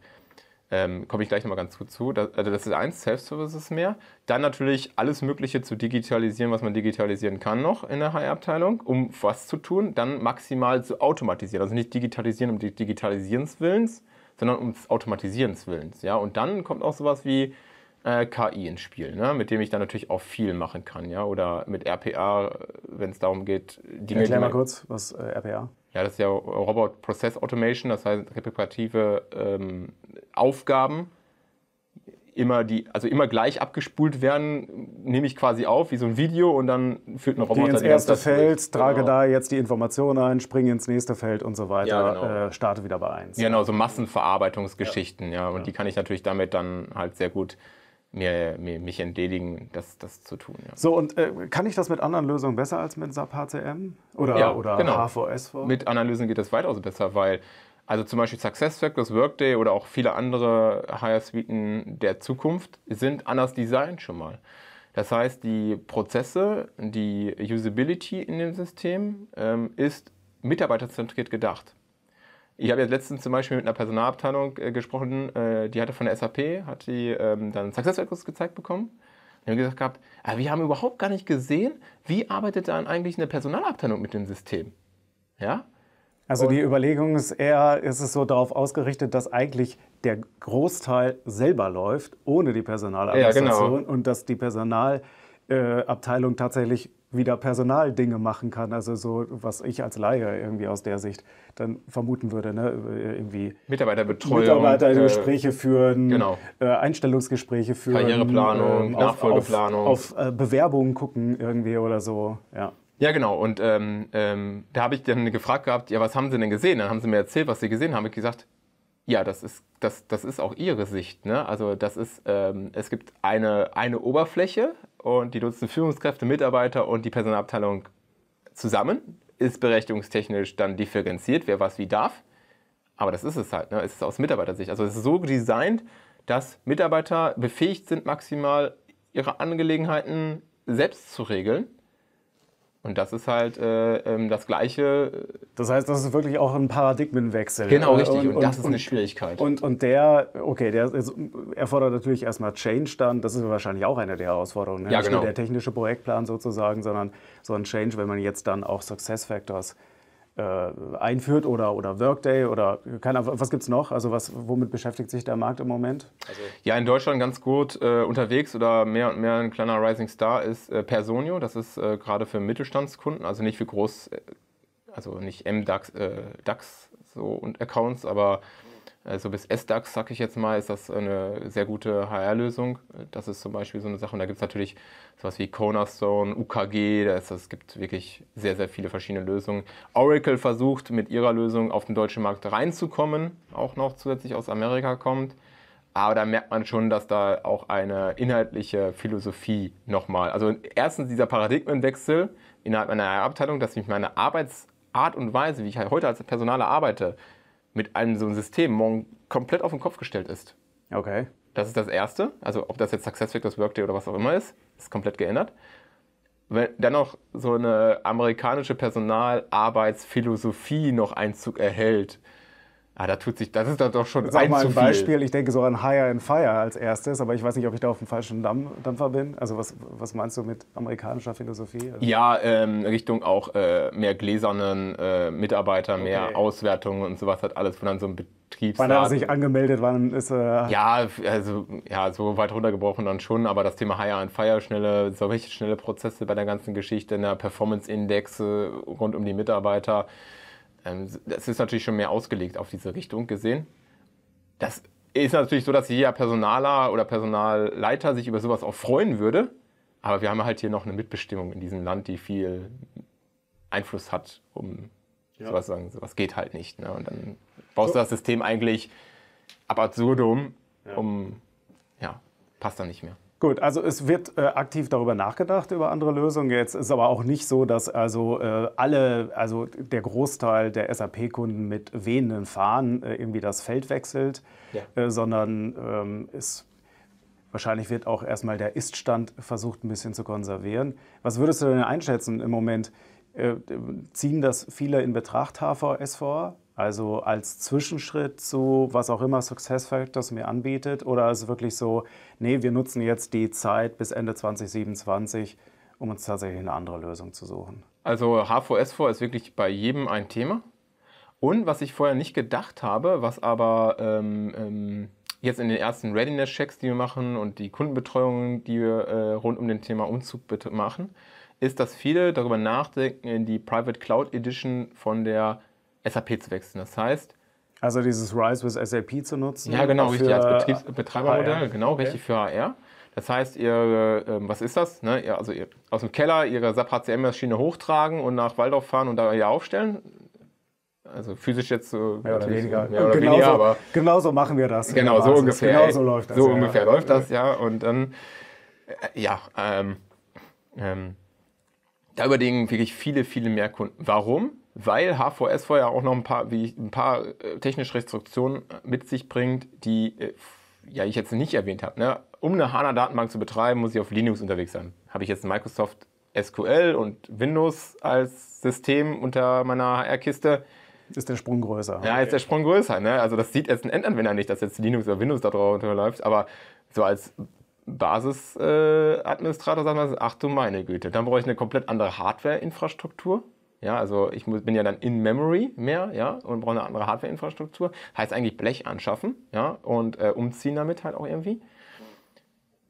Ähm, Komme ich gleich nochmal ganz gut zu. Das, also das ist eins, Self-Services mehr. Dann natürlich alles Mögliche zu digitalisieren, was man digitalisieren kann noch in der HR-Abteilung, um was zu tun. Dann maximal zu automatisieren. Also nicht digitalisieren um die Digitalisierenswillens, sondern ums Automatisierenswillens. Ja? Und dann kommt auch sowas wie äh, KI ins Spiel, ne? mit dem ich dann natürlich auch viel machen kann. Ja? Oder mit RPA, äh, wenn es darum geht, Dinge... Erklär mal kurz, was äh, RPA ja, das ist ja Robot Process Automation, das heißt repetitive ähm, Aufgaben immer die, also immer gleich abgespult werden, nehme ich quasi auf, wie so ein Video und dann führt ein Roboter. Geh ins erste Feld, trage genau. da jetzt die Informationen ein, springe ins nächste Feld und so weiter, ja, genau. äh, starte wieder bei eins. Genau, so Massenverarbeitungsgeschichten, ja. ja. Und ja. die kann ich natürlich damit dann halt sehr gut mir, mir, mich entledigen, das, das zu tun. Ja. So, und äh, kann ich das mit anderen Lösungen besser als mit SAP HCM oder, ja, oder genau. HVS? Mit anderen Lösungen geht das weitaus besser, weil also zum Beispiel SuccessFactors, Workday oder auch viele andere HR-Suiten der Zukunft sind anders designt schon mal. Das heißt, die Prozesse, die Usability in dem System ähm, ist mitarbeiterzentriert gedacht. Ich habe jetzt letztens zum Beispiel mit einer Personalabteilung äh, gesprochen, äh, die hatte von der SAP, hat die ähm, dann Success gezeigt bekommen. Die haben gesagt gehabt, aber ah, wir haben überhaupt gar nicht gesehen, wie arbeitet dann eigentlich eine Personalabteilung mit dem System. Ja? Also Und die Überlegung ist eher, ist es so darauf ausgerichtet, dass eigentlich der Großteil selber läuft, ohne die Personaladministration ja, genau. und dass die Personalabteilung tatsächlich wieder Personaldinge machen kann. Also so, was ich als Laie irgendwie aus der Sicht dann vermuten würde. Ne? Irgendwie Mitarbeiterbetreuung. Mitarbeitergespräche äh, führen, genau. äh, Einstellungsgespräche führen. Karriereplanung, äh, auf, Nachfolgeplanung. Auf, auf äh, Bewerbungen gucken irgendwie oder so, ja. Ja, genau. Und ähm, ähm, da habe ich dann gefragt gehabt, ja, was haben Sie denn gesehen? Dann haben Sie mir erzählt, was Sie gesehen haben. Ich gesagt, ja, das ist, das, das ist auch Ihre Sicht. Ne? Also das ist, ähm, es gibt eine, eine Oberfläche, und die Dutzende Führungskräfte, Mitarbeiter und die Personalabteilung zusammen ist berechtigungstechnisch dann differenziert, wer was wie darf. Aber das ist es halt, ne? es ist aus Mitarbeitersicht. Also es ist so designt, dass Mitarbeiter befähigt sind, maximal ihre Angelegenheiten selbst zu regeln und das ist halt äh, ähm, das Gleiche. Äh, das heißt, das ist wirklich auch ein Paradigmenwechsel. Genau, äh, richtig. Und, und, und das ist eine Schwierigkeit. Und, und der, okay, der ist, erfordert natürlich erstmal Change dann. Das ist wahrscheinlich auch eine der Herausforderungen. Ne? Ja, Nicht genau. nur der technische Projektplan sozusagen, sondern so ein Change, wenn man jetzt dann auch Success Factors äh, einführt oder, oder Workday oder keine was gibt es noch? Also was, womit beschäftigt sich der Markt im Moment? Also ja, in Deutschland ganz gut äh, unterwegs oder mehr und mehr ein kleiner Rising Star ist äh, Personio. Das ist äh, gerade für Mittelstandskunden, also nicht für groß, äh, also nicht M-DAX, äh, DAX so und Accounts, aber also bis SDAX, sag ich jetzt mal, ist das eine sehr gute HR-Lösung. Das ist zum Beispiel so eine Sache. Und da gibt es natürlich sowas wie Cornerstone, UKG, es gibt wirklich sehr, sehr viele verschiedene Lösungen. Oracle versucht mit ihrer Lösung auf den deutschen Markt reinzukommen, auch noch zusätzlich aus Amerika kommt. Aber da merkt man schon, dass da auch eine inhaltliche Philosophie nochmal, also erstens dieser Paradigmenwechsel innerhalb meiner Abteilung, dass ich meine Arbeitsart und Weise, wie ich heute als Personaler arbeite, mit einem so einem System morgen komplett auf den Kopf gestellt ist. Okay. Das ist das Erste. Also ob das jetzt SuccessFactors, Workday oder was auch immer ist, ist komplett geändert. Wenn dann noch so eine amerikanische Personalarbeitsphilosophie noch Einzug erhält, Ah, da tut sich, das ist dann doch schon Sag ein mal ein Beispiel, ich denke so an Higher and Fire als erstes, aber ich weiß nicht, ob ich da auf dem falschen Dampfer bin. Also was, was meinst du mit amerikanischer Philosophie? Also ja, ähm, Richtung auch äh, mehr gläsernen äh, Mitarbeiter, okay. mehr Auswertungen und sowas hat alles von dann so einem Betriebsrat. Wann er sich angemeldet, wann ist äh Ja, also ja, so weit runtergebrochen dann schon, aber das Thema Higher and Fire, schnelle, solche schnelle Prozesse bei der ganzen Geschichte, in der performance index rund um die Mitarbeiter, ähm, das ist natürlich schon mehr ausgelegt auf diese Richtung gesehen. Das ist natürlich so, dass jeder Personaler oder Personalleiter sich über sowas auch freuen würde. Aber wir haben halt hier noch eine Mitbestimmung in diesem Land, die viel Einfluss hat, um ja. sowas zu sagen. Sowas geht halt nicht. Ne? Und dann baust so. du das System eigentlich ab absurdum, ja. um, ja, passt dann nicht mehr. Gut, also es wird äh, aktiv darüber nachgedacht, über andere Lösungen. Jetzt ist aber auch nicht so, dass also äh, alle, also der Großteil der SAP-Kunden mit wehenden Fahnen äh, irgendwie das Feld wechselt, ja. Äh, sondern ähm, ist Wahrscheinlich wird auch erstmal der Iststand versucht, ein bisschen zu konservieren. Was würdest du denn einschätzen im Moment? Äh, ziehen das viele in Betracht, HVS, vor? Also als Zwischenschritt zu was auch immer SuccessFactors mir anbietet oder ist es wirklich so, nee, wir nutzen jetzt die Zeit bis Ende 2027, um uns tatsächlich eine andere Lösung zu suchen. Also HVS4 ist wirklich bei jedem ein Thema. Und was ich vorher nicht gedacht habe, was aber ähm, ähm, jetzt in den ersten Readiness-Checks, die wir machen und die Kundenbetreuung, die wir äh, rund um den Thema Umzug machen, ist, dass viele darüber nachdenken, in die Private Cloud Edition von der SAP zu wechseln. Das heißt. Also dieses Rise with SAP zu nutzen? Ja, genau, richtig, als Betriebs äh, Betreibermodell, HR. genau, okay. richtig für AR. Das heißt, ihr, ähm, was ist das? Ne? Ihr, also ihr aus dem Keller ihre SAP HCM-Maschine hochtragen und nach Waldorf fahren und da ihr aufstellen? Also physisch jetzt so mehr oder weniger. Mehr oder genauso, weniger aber genauso machen wir das. Genau, so ungefähr. Genau so also läuft das. So ja. ungefähr läuft das, ja. Und dann, äh, ja, ähm, ähm, da überlegen wirklich viele, viele mehr Kunden. Warum? weil HVS vorher auch noch ein paar, wie ich, ein paar äh, technische Restriktionen äh, mit sich bringt, die äh, ja, ich jetzt nicht erwähnt habe. Ne? Um eine HANA-Datenbank zu betreiben, muss ich auf Linux unterwegs sein. Habe ich jetzt Microsoft SQL und Windows als System unter meiner HR-Kiste. Ist der Sprung größer. Ja, ist der Sprung größer. Ne? Also das sieht jetzt ein Endanwender nicht, dass jetzt Linux oder Windows da drauf läuft, aber so als Basisadministrator äh, sagen wir, ach du meine Güte, dann brauche ich eine komplett andere Hardware-Infrastruktur. Ja, also ich bin ja dann in Memory mehr, ja, und brauche eine andere Hardware-Infrastruktur. Heißt eigentlich Blech anschaffen, ja, und äh, umziehen damit halt auch irgendwie.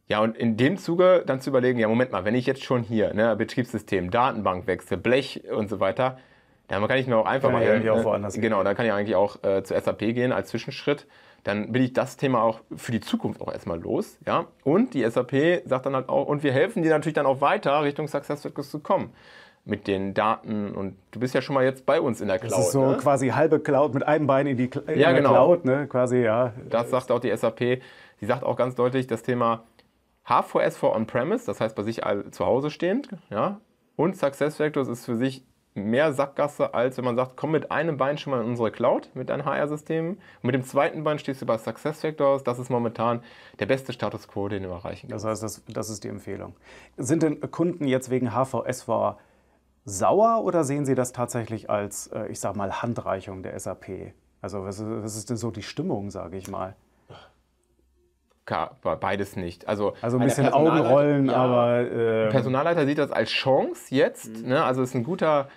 Ja, und in dem Zuge dann zu überlegen, ja, Moment mal, wenn ich jetzt schon hier, ne, Betriebssystem, wechsle, Blech und so weiter, dann kann ich mir auch einfach mal. Äh, auch ne, woanders genau, gehen. dann kann ich eigentlich auch äh, zu SAP gehen als Zwischenschritt. Dann bin ich das Thema auch für die Zukunft auch erstmal los, ja. Und die SAP sagt dann halt auch, und wir helfen dir natürlich dann auch weiter, Richtung Success zu kommen mit den Daten und du bist ja schon mal jetzt bei uns in der Cloud. Das ist so ne? quasi halbe Cloud mit einem Bein in die Cl in ja, genau. Cloud, ne? quasi, ja. Das sagt auch die SAP. Sie sagt auch ganz deutlich, das Thema HVS for On-Premise, das heißt bei sich zu Hause stehend, ja, und SuccessFactors ist für sich mehr Sackgasse, als wenn man sagt, komm mit einem Bein schon mal in unsere Cloud, mit deinem HR-Systemen. Mit dem zweiten Bein stehst du bei SuccessFactors. Das ist momentan der beste Status Quo, den du erreichen kannst. Das heißt, das, das ist die Empfehlung. Sind denn Kunden jetzt wegen HVS vor sauer oder sehen Sie das tatsächlich als, äh, ich sag mal, Handreichung der SAP? Also, was ist denn so die Stimmung, sage ich mal? beides nicht. Also, also ein bisschen Augenrollen, ja, aber. Äh, Personalleiter sieht das als Chance jetzt. Mhm. Ne? Also ist ein guter,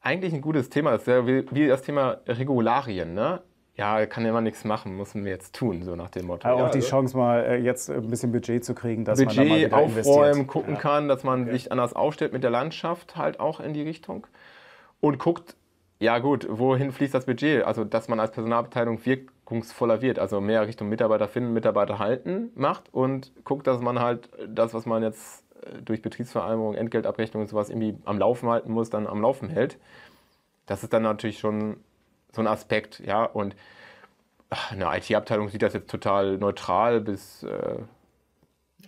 eigentlich ein gutes Thema. Das ist ja wie, das Thema Regularien. Ne? ja, kann immer nichts machen, müssen wir jetzt tun, so nach dem Motto. also ja, auch die also. Chance mal äh, jetzt äh, ein bisschen Budget zu kriegen, dass Budget man da mal wieder aufräumen, investiert. gucken ja. kann, dass man ja. sich anders aufstellt mit der Landschaft halt auch in die Richtung und guckt, ja gut, wohin fließt das Budget? Also, dass man als Personalabteilung wirkungsvoller wird, also mehr Richtung Mitarbeiter finden, Mitarbeiter halten macht und guckt, dass man halt das, was man jetzt äh, durch Betriebsvereinbarung, Entgeltabrechnung und sowas irgendwie am Laufen halten muss, dann am Laufen hält. Das ist dann natürlich schon so ein Aspekt, ja. Und eine IT-Abteilung sieht das jetzt total neutral bis, äh,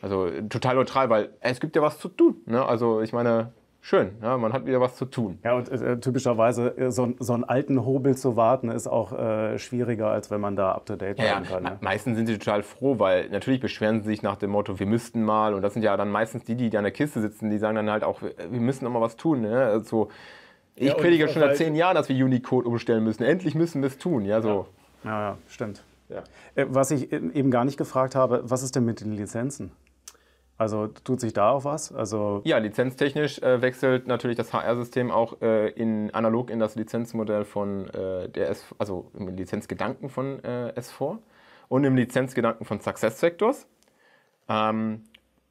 also total neutral, weil es gibt ja was zu tun. Ne? Also ich meine, schön. Ja, man hat wieder was zu tun. Ja, und äh, typischerweise äh, so, so, einen alten Hobel zu warten, ist auch äh, schwieriger, als wenn man da up-to-date bleiben ja, kann. Ne? Meistens sind sie total froh, weil natürlich beschweren sie sich nach dem Motto, wir müssten mal. Und das sind ja dann meistens die, die an der Kiste sitzen, die sagen dann halt auch, äh, wir müssen noch mal was tun. Ne? Also, ich ja, predige schon seit zehn Jahren, dass wir Unicode umstellen müssen. Endlich müssen wir es tun, ja so. Ja, ja, ja stimmt. Ja. Äh, was ich e-, eben gar nicht gefragt habe, was ist denn mit den Lizenzen? Also tut sich da auch was? Also ja, lizenztechnisch äh, wechselt natürlich das HR-System auch äh, in, analog in das Lizenzmodell von äh, der S, also im Lizenzgedanken von äh, S4 und im Lizenzgedanken von SuccessFactors. Ähm,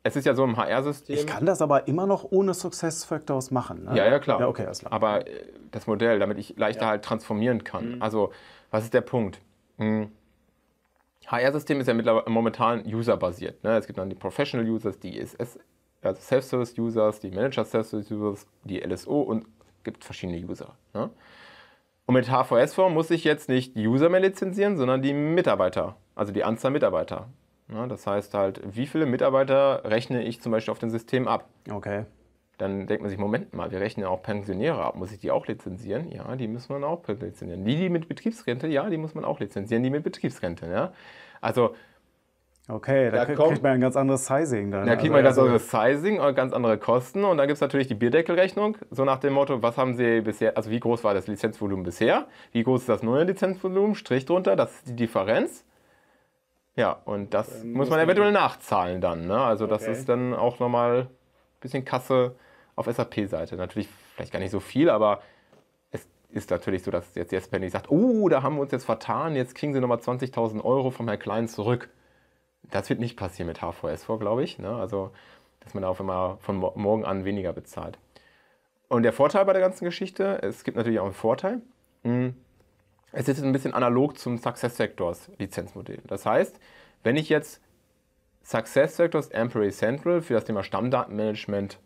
es ist ja so im HR-System. Ich kann das aber immer noch ohne Success Factors machen. Ne? Ja, ja, klar. Ja, okay, klar. Aber äh, das Modell, damit ich leichter ja. halt transformieren kann. Mhm. Also, was ist der Punkt? Hm. HR-System ist ja mittlerweile momentan userbasiert. Ne? Es gibt dann die Professional Users, die ESS, also Self-Service Users, die Manager Self-Service Users, die LSO und es gibt verschiedene User. Ne? Und mit HVS-Form muss ich jetzt nicht die User mehr lizenzieren, sondern die Mitarbeiter, also die Anzahl Mitarbeiter. Ne, das heißt halt, wie viele Mitarbeiter rechne ich zum Beispiel auf dem System ab? Okay. Dann denkt man sich, Moment mal, wir rechnen ja auch Pensionäre ab. Muss ich die auch lizenzieren? Ja, die müssen man auch lizenzieren. Die, die mit Betriebsrente, ja, die muss man auch lizenzieren, die mit Betriebsrente. Ja? Also. Okay, da, da kommt, kriegt man ein ganz anderes Sizing dann. Da kriegt also, man ein ganz also anderes Sizing und ganz andere Kosten. Und dann gibt es natürlich die Bierdeckelrechnung, so nach dem Motto, was haben Sie bisher, also wie groß war das Lizenzvolumen bisher? Wie groß ist das neue Lizenzvolumen? Strich drunter, das ist die Differenz. Ja, und das ähm, muss man eventuell nachzahlen dann. Ne? Also das ist dann auch nochmal ein bisschen Kasse auf SAP-Seite. Natürlich vielleicht gar nicht so viel, aber es ist natürlich so, dass jetzt Jesper nicht sagt, oh, da haben wir uns jetzt vertan, jetzt kriegen sie nochmal 20.000 Euro vom Herrn Klein zurück. Das wird nicht passieren mit HVS vor, glaube ich. Ne? Also, dass man da auf einmal von morgen an weniger bezahlt. Und der Vorteil bei der ganzen Geschichte, es gibt natürlich auch einen Vorteil. Hm es ist ein bisschen analog zum SuccessFactors Lizenzmodell. Das heißt, wenn ich jetzt SuccessFactors Employee Central für das Thema Stammdatenmanagement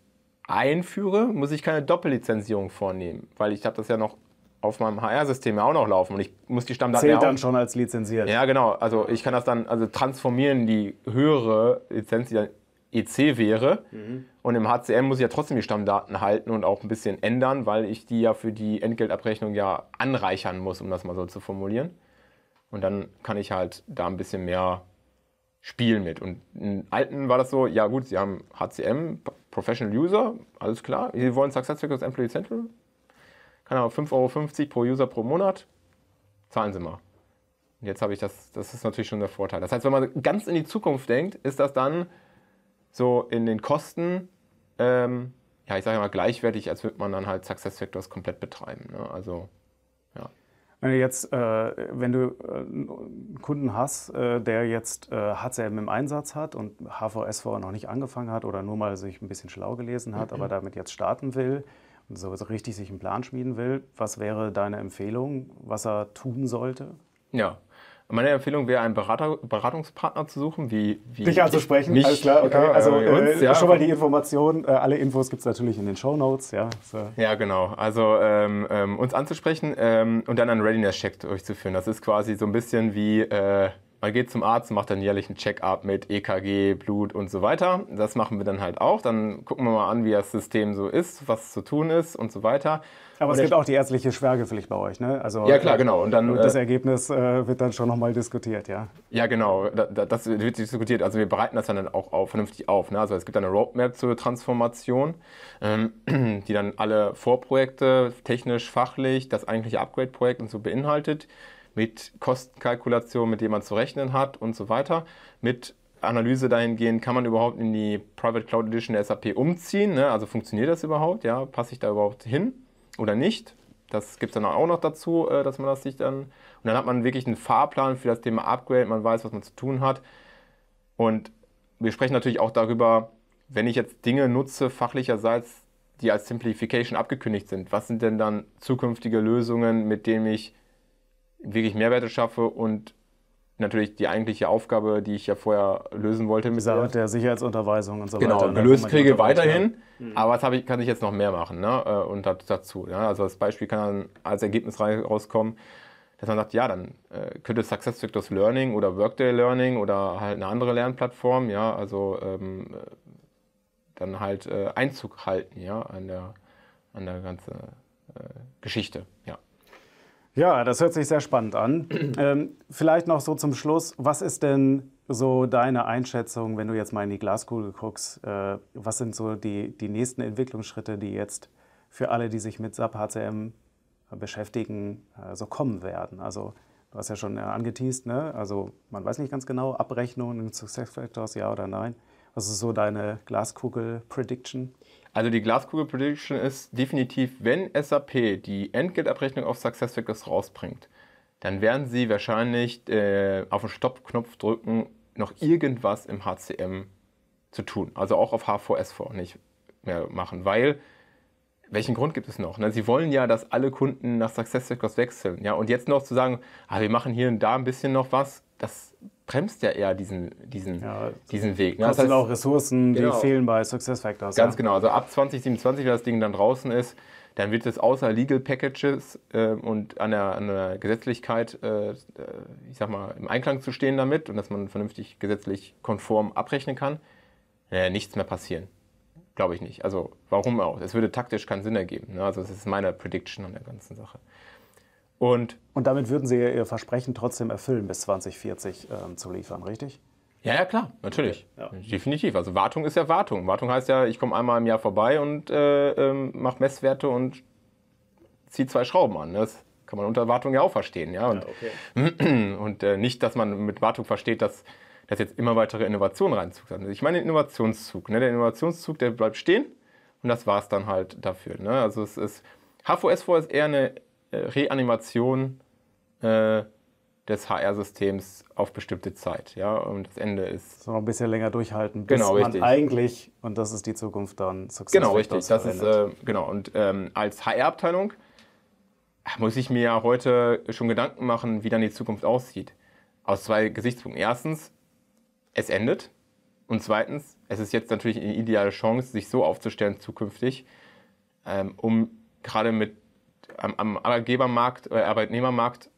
einführe, muss ich keine Doppellizenzierung vornehmen, weil ich habe das ja noch auf meinem HR-System ja auch noch laufen und ich muss die Stammdaten zählt ja dann schon als lizenziert. Ja, genau. Also ich kann das dann also transformieren die höhere Lizenz, die dann EC wäre. Mhm. Und im HCM muss ich ja trotzdem die Stammdaten halten und auch ein bisschen ändern, weil ich die ja für die Entgeltabrechnung ja anreichern muss, um das mal so zu formulieren. Und dann kann ich halt da ein bisschen mehr spielen mit. Und in Alten war das so, ja gut, sie haben HCM, Professional User, alles klar. Sie wollen SuccessFactors Employee Central. Kann aber 5,50 Euro pro User pro Monat. Zahlen sie mal. Und jetzt habe ich das, das ist natürlich schon der Vorteil. Das heißt, wenn man ganz in die Zukunft denkt, ist das dann so in den Kosten, ähm, ja, ich sage mal gleichwertig, als würde man dann halt SuccessFactors komplett betreiben. Ne? Also, ja. Wenn du jetzt, äh, wenn du äh, einen Kunden hast, äh, der jetzt äh, HCM im Einsatz hat und HVS vorher noch nicht angefangen hat oder nur mal sich ein bisschen schlau gelesen hat, mhm. aber damit jetzt starten will und so richtig sich einen Plan schmieden will, was wäre deine Empfehlung, was er tun sollte? Ja, meine Empfehlung wäre, einen Berater, Beratungspartner zu suchen, wie, wie Dich anzusprechen, mich, alles klar, okay. Ja, äh, also äh, uns, äh, ja. schon mal die Information, äh, alle Infos gibt es natürlich in den Show Notes. Ja, so. ja genau. Also ähm, ähm, uns anzusprechen ähm, und dann einen Readiness-Check durchzuführen. Das ist quasi so ein bisschen wie, äh, man geht zum Arzt, macht einen jährlichen Check-up mit EKG, Blut und so weiter. Das machen wir dann halt auch. Dann gucken wir mal an, wie das System so ist, was zu tun ist und so weiter. Aber es gibt auch die ärztliche Schwergepflicht bei euch, ne? Also, ja, klar, genau. Und dann, äh, das äh, Ergebnis äh, wird dann schon nochmal diskutiert, ja? Ja, genau. Das, wird diskutiert. Also wir bereiten das dann auch vernünftig auf. Ne? Also es gibt eine Roadmap zur Transformation, ähm, die dann alle Vorprojekte, technisch, fachlich, das eigentliche Upgrade-Projekt und so beinhaltet. Mit Kostenkalkulation, mit dem man zu rechnen hat und so weiter. Mit Analyse dahingehend, kann man überhaupt in die Private Cloud Edition der SAP umziehen? Ne? Also funktioniert das überhaupt? Ja, passe ich da überhaupt hin? oder nicht. Das gibt es dann auch noch dazu, äh, dass man das sich dann. Und dann hat man wirklich einen Fahrplan für das Thema Upgrade, man weiß, was man zu tun hat. Und wir sprechen natürlich auch darüber, wenn ich jetzt Dinge nutze, fachlicherseits, die als Simplification abgekündigt sind, was sind denn dann zukünftige Lösungen, mit denen ich wirklich Mehrwerte schaffe und natürlich die eigentliche Aufgabe, die ich ja vorher lösen wollte. Mit Sache der Sicherheitsunterweisung und so genau, weiter. Genau, ne, gelöst kriege weiterhin, mhm. aber was ich, kann ich jetzt noch mehr machen ne? Äh, und dazu. Ja? Also das Beispiel kann dann als Ergebnis rauskommen, dass man sagt, ja, dann äh, könnte SuccessFactors Learning oder Workday Learning oder halt eine andere Lernplattform, ja, also ähm, äh, dann halt äh, Einzug halten, ja, an der, an der ganzen äh, Geschichte, ja. Ja, das hört sich sehr spannend an. ähm, vielleicht noch so zum Schluss, was ist denn so deine Einschätzung, wenn du jetzt mal in die Glaskugel guckst, äh, was sind so die, die nächsten Entwicklungsschritte, die jetzt für alle, die sich mit SAP HCM beschäftigen, äh, so kommen werden? Also du hast ja schon äh, angeteased, ne? also man weiß nicht ganz genau, Abrechnungen in Success Factors, ja oder nein. Was ist so deine Glaskugel-Prediction? Also die Glaskugel-Prediction ist definitiv, wenn SAP die Entgeltabrechnung auf SuccessFactors rausbringt, dann werden sie wahrscheinlich äh, auf den Stopp-Knopf drücken, noch irgendwas im HCM zu tun. Also auch auf H4S4 nicht mehr machen, weil welchen Grund gibt es noch? Ne? Sie wollen ja, dass alle Kunden nach SuccessFactors wechseln. Ja? Und jetzt noch zu sagen, ah, wir machen hier und da ein bisschen noch was, das bremst ja eher diesen, diesen, ja, diesen Weg. Ne? Das sind heißt, auch Ressourcen, genau, die fehlen bei Success Factors. Ganz ja. genau. Also ab 2027, wenn das Ding dann draußen ist, dann wird es außer Legal Packages äh, und an der, an der Gesetzlichkeit, äh, ich sag mal, im Einklang zu stehen damit und dass man vernünftig gesetzlich konform abrechnen kann, äh, nichts mehr passieren. Glaube ich nicht. Also warum auch? Es würde taktisch keinen Sinn ergeben. Ne? Also das ist meine Prediction an der ganzen Sache. Und, und damit würden Sie Ihr Versprechen trotzdem erfüllen, bis 2040 ähm, zu liefern, richtig? Ja, ja, klar, natürlich. Ja. Definitiv. Also Wartung ist ja Wartung. Wartung heißt ja, ich komme einmal im Jahr vorbei und äh, ähm, mache Messwerte und ziehe zwei Schrauben an. Das kann man unter Wartung ja auch verstehen. Ja? Und, ja, okay. und äh, nicht, dass man mit Wartung versteht, dass, dass jetzt immer weitere Innovationen reinzugt. Also ich meine den Innovationszug. Ne? Der Innovationszug, der bleibt stehen und das war es dann halt dafür. Ne? Also es ist, HVSV ist eher eine Reanimation äh, des HR-Systems auf bestimmte Zeit. Ja, und das Ende ist. So noch ein bisschen länger durchhalten, bis genau, man eigentlich, und das ist die Zukunft dann Success Genau, richtig. Das ist, äh, genau. Und ähm, als HR-Abteilung ah, muss ich mir ja heute schon Gedanken machen, wie dann die Zukunft aussieht. Aus zwei Gesichtspunkten. Erstens, es endet. Und zweitens, es ist jetzt natürlich eine ideale Chance, sich so aufzustellen zukünftig, ähm, um gerade mit am, am Arbeitgebermarkt, äh, Arbeitnehmermarkt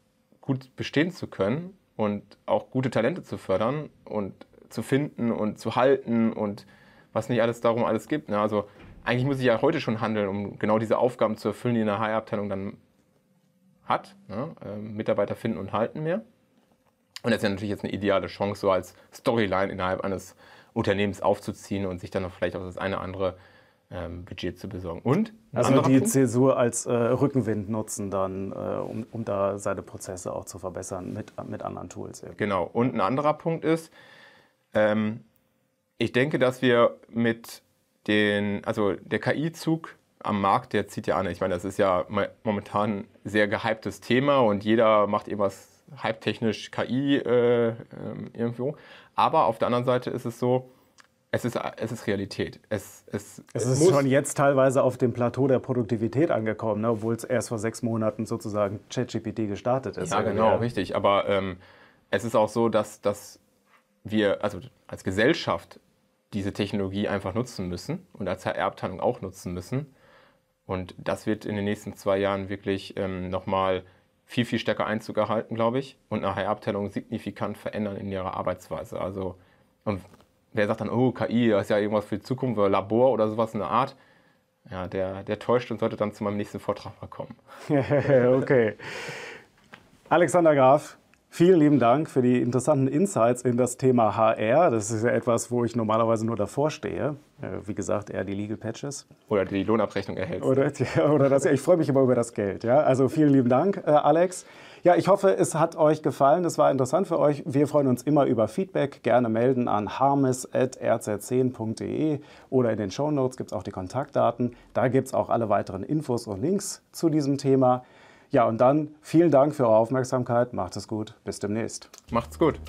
gut bestehen zu können und auch gute Talente zu fördern und zu finden und zu halten und was nicht alles darum alles gibt. Ne? Also eigentlich muss ich ja heute schon handeln, um genau diese Aufgaben zu erfüllen, die eine HR-Abteilung dann hat. Ne? Äh, Mitarbeiter finden und halten mehr. Und das ist ja natürlich jetzt eine ideale Chance, so als Storyline innerhalb eines Unternehmens aufzuziehen und sich dann noch vielleicht auch das eine oder andere ähm, Budget zu besorgen. Und also die Punkt? Zäsur als äh, Rückenwind nutzen dann, äh, um, um da seine Prozesse auch zu verbessern mit, mit anderen Tools. Eben. Genau. Und ein anderer Punkt ist, ähm, ich denke, dass wir mit den, also der KI-Zug am Markt, der zieht ja an. Ich meine, das ist ja momentan ein sehr gehyptes Thema und jeder macht irgendwas hypetechnisch KI äh, ähm, irgendwo. Aber auf der anderen Seite ist es so, es ist, es ist Realität. Es, es, es ist schon jetzt teilweise auf dem Plateau der Produktivität angekommen, ne? obwohl es erst vor sechs Monaten sozusagen ChatGPT gestartet ist. Ja, genau, ja. richtig. Aber ähm, es ist auch so, dass, dass wir also als Gesellschaft diese Technologie einfach nutzen müssen und als HR-Abteilung auch nutzen müssen. Und das wird in den nächsten zwei Jahren wirklich ähm, nochmal viel, viel stärker Einzug erhalten, glaube ich, und eine HR-Abteilung signifikant verändern in ihrer Arbeitsweise. Also und wer sagt dann, oh, KI, das ist ja irgendwas für die Zukunft oder Labor oder sowas in der Art. Ja, der, der täuscht und sollte dann zu meinem nächsten Vortrag mal kommen. okay. Alexander Graf, Vielen lieben Dank für die interessanten Insights in das Thema HR. Das ist ja etwas, wo ich normalerweise nur davor stehe. Äh, wie gesagt, eher die Legal Patches. Oder die Lohnabrechnung erhältst. Oder, oder das, ich freue mich immer über das Geld. Ja? Also vielen lieben Dank, äh, Alex. Ja, ich hoffe, es hat euch gefallen. Es war interessant für euch. Wir freuen uns immer über Feedback. Gerne melden an harmes.rz10.de oder in den Show Notes gibt es auch die Kontaktdaten. Da gibt es auch alle weiteren Infos und Links zu diesem Thema. Ja, und dann vielen Dank für eure Aufmerksamkeit. Macht es gut. Bis demnächst. Macht's gut.